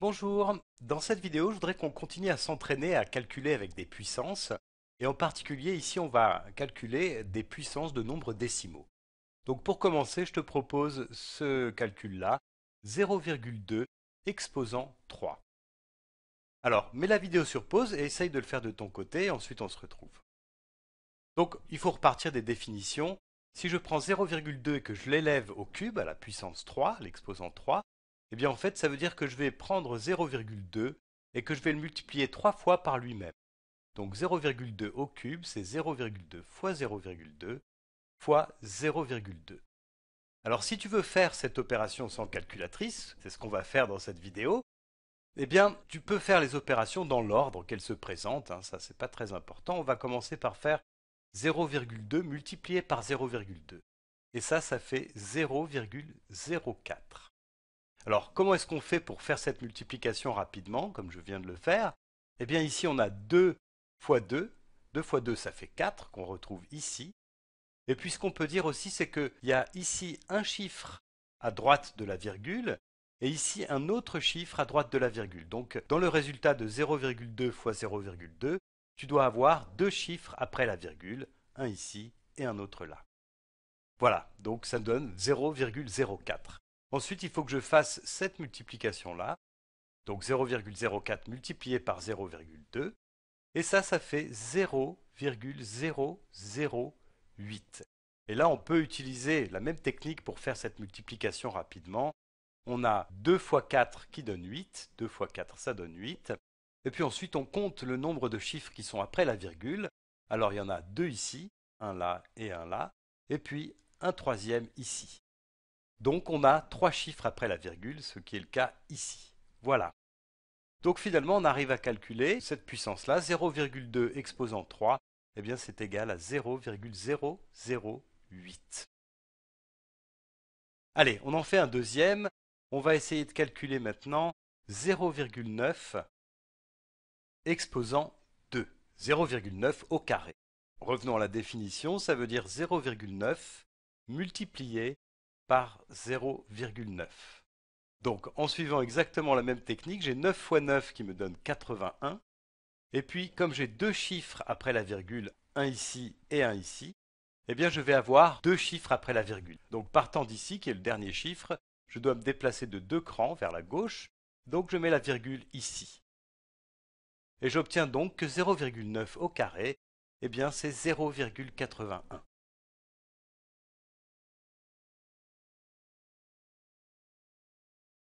Bonjour, dans cette vidéo je voudrais qu'on continue à s'entraîner à calculer avec des puissances et en particulier ici on va calculer des puissances de nombres décimaux. Donc pour commencer je te propose ce calcul là, 0,2 exposant 3. Alors mets la vidéo sur pause et essaye de le faire de ton côté et ensuite on se retrouve. Donc il faut repartir des définitions. Si je prends 0,2 et que je l'élève au cube à la puissance 3, l'exposant 3, eh bien en fait, ça veut dire que je vais prendre 0,2 et que je vais le multiplier trois fois par lui-même. Donc 0,2 au cube, c'est 0,2 fois 0,2 fois 0,2. Alors si tu veux faire cette opération sans calculatrice, c'est ce qu'on va faire dans cette vidéo, eh bien tu peux faire les opérations dans l'ordre qu'elles se présentent, hein, ça c'est pas très important, on va commencer par faire 0,2 multiplié par 0,2. Et ça, ça fait 0,04. Alors comment est-ce qu'on fait pour faire cette multiplication rapidement, comme je viens de le faire Eh bien ici on a 2 fois 2, 2 fois 2 ça fait 4 qu'on retrouve ici. Et puis ce qu'on peut dire aussi c'est qu'il y a ici un chiffre à droite de la virgule et ici un autre chiffre à droite de la virgule. Donc dans le résultat de 0,2 fois 0,2, tu dois avoir deux chiffres après la virgule, un ici et un autre là. Voilà, donc ça donne 0,04. Ensuite, il faut que je fasse cette multiplication-là, donc 0,04 multiplié par 0,2, et ça, ça fait 0,008. Et là, on peut utiliser la même technique pour faire cette multiplication rapidement. On a 2 fois 4 qui donne 8, 2 fois 4 ça donne 8, et puis ensuite on compte le nombre de chiffres qui sont après la virgule. Alors il y en a deux ici, un là et un là, et puis un troisième ici. Donc on a trois chiffres après la virgule, ce qui est le cas ici. Voilà. Donc finalement, on arrive à calculer cette puissance-là, 0,2 exposant 3, eh bien c'est égal à 0,008. Allez, on en fait un deuxième. On va essayer de calculer maintenant 0,9 exposant 2. 0,9 au carré. Revenons à la définition, ça veut dire 0,9 multiplié par 0,9. Donc en suivant exactement la même technique, j'ai 9 fois 9 qui me donne 81. Et puis comme j'ai deux chiffres après la virgule, un ici et un ici, eh bien je vais avoir deux chiffres après la virgule. Donc partant d'ici, qui est le dernier chiffre, je dois me déplacer de deux crans vers la gauche, donc je mets la virgule ici. Et j'obtiens donc que 0,9 au carré, eh bien c'est 0,81.